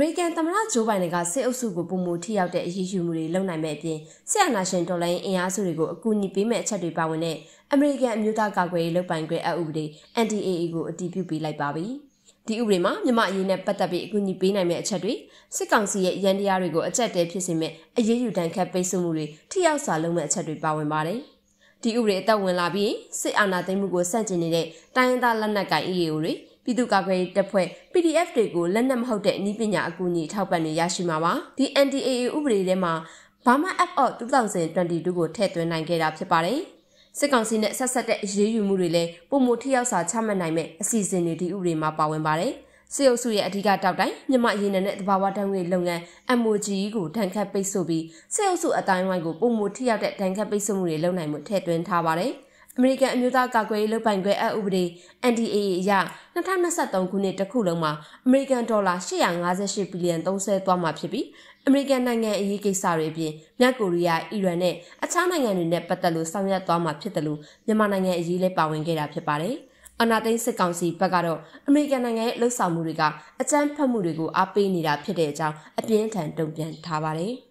မေရိကန်သမ္မတဂျိုးဘိုင်ဒန်ကစစ်အုပ်စုကိုပုံမှုထိရောက်တဲ့အရေးယူမှုတွေလုပ်နိုင်မဲ့အပြင်ဆက်အနာရှင်ဒေါ်လာရင်းအင်အားစုတွေကိုအကူအညီပေးမဲ့အချက်တွေပါဝင်တဲ့အမေရိကန်အမျိုးသားကာကွယ်ရေးလုပ်ပိုင်ခွင့်အဥပဒေ NDAA ကိုအတည်ပြုပေးလိုက်ပါပြီ။ဒီဥပဒေမှာမြမအရေးနဲ့ပတ်သက်ပြီးအကူအညီပေးနိုင်မဲ့အချက်တွေစစ်ကောင်စီရဲ့ရန်တရားတွေကိုအကြက်တဲဖြစ်စေမဲ့အရေးယူတန်ခတ်ပိတ်ဆို့မှုတွေထိရောက်စွာလုပ်မဲ့အချက်တွေပါဝင်ပါတယ်။ဒီဥပဒေအသက်ဝင်လာပြီးစစ်အာဏာသိမ်းမှုကိုဆန့်ကျင်နေတဲ့တိုင်းရင်းသားလက်နက်ကိုင် EAO တွေပြည်သူ့ကာကွယ်ရေးတပ်ဖွဲ့ PDF တွေကိုလက်နက်မဟုတ်တဲ့အနည်းပညာအကူအညီထောက်ပံ့တွေရရှိမှာပါ။ဒီ NDAA ဥပဒေထဲမှာ Burma Act of 2022ကိုထည့်သွင်းနိုင်ခဲ့တာဖြစ်ပါတယ်။စစ်ကောင်စီနဲ့ဆက်ဆက်တဲ့အရေးယူမှုတွေလည်းပုံမထိရောက်စွာချမှတ်နိုင်မဲ့အစီအစဉ်တွေဒီဥပဒေမှာပါဝင်ပါတယ်။စေအုပ်စုရဲ့အဓိကတောက်တိုင်းမြမရေနံနဲ့တဘာဝတံငွေလုပ်ငန်း MOGE ကိုဒဏ်ခတ်ပိတ်ဆို့ပြီးစေအုပ်စုအတိုင်းဝိုင်းကိုပုံမထိရောက်တဲ့ဒဏ်ခတ်ပိတ်ဆို့မှုတွေလုပ်နိုင်မှုထည့်သွင်းထားပါတယ်။အမေရိကန်အမျိုးသားကာကွယ်ရေးလုပ်ပိုင်ခွင့်အဥပဒေ NDAA အရ2023ခုနှစ်တစ်ခုလုံးမှာအမေရိကန်ဒေါ်လာ858ဘီလီယံသုံးစွဲသွားမှာဖြစ်ပြီးအမေရိကန်နိုင်ငံအရေးကိစ္စတွေအပြင်မြောက်ကိုရီးယား၊အီရန်နဲ့အခြားနိုင်ငံတွေနဲ့ပတ်သက်လို့ဆောင်ရွက်သွားမှာဖြစ်တယ်လို့မြန်မာနိုင်ငံအရေးလည်းပါဝင်ခဲ့တာဖြစ်ပါတယ်။အနာသိန်းစစ်ကောင်စီဘက်ကတော့အမေရိကန်နိုင်ငံရဲ့လှုပ်ဆောင်မှုတွေကအကြမ်းဖက်မှုတွေကိုအားပေးနေတာဖြစ်တဲ့အကြောင်းအပြင်းထန်တုံ့ပြန်ထားပါတယ်။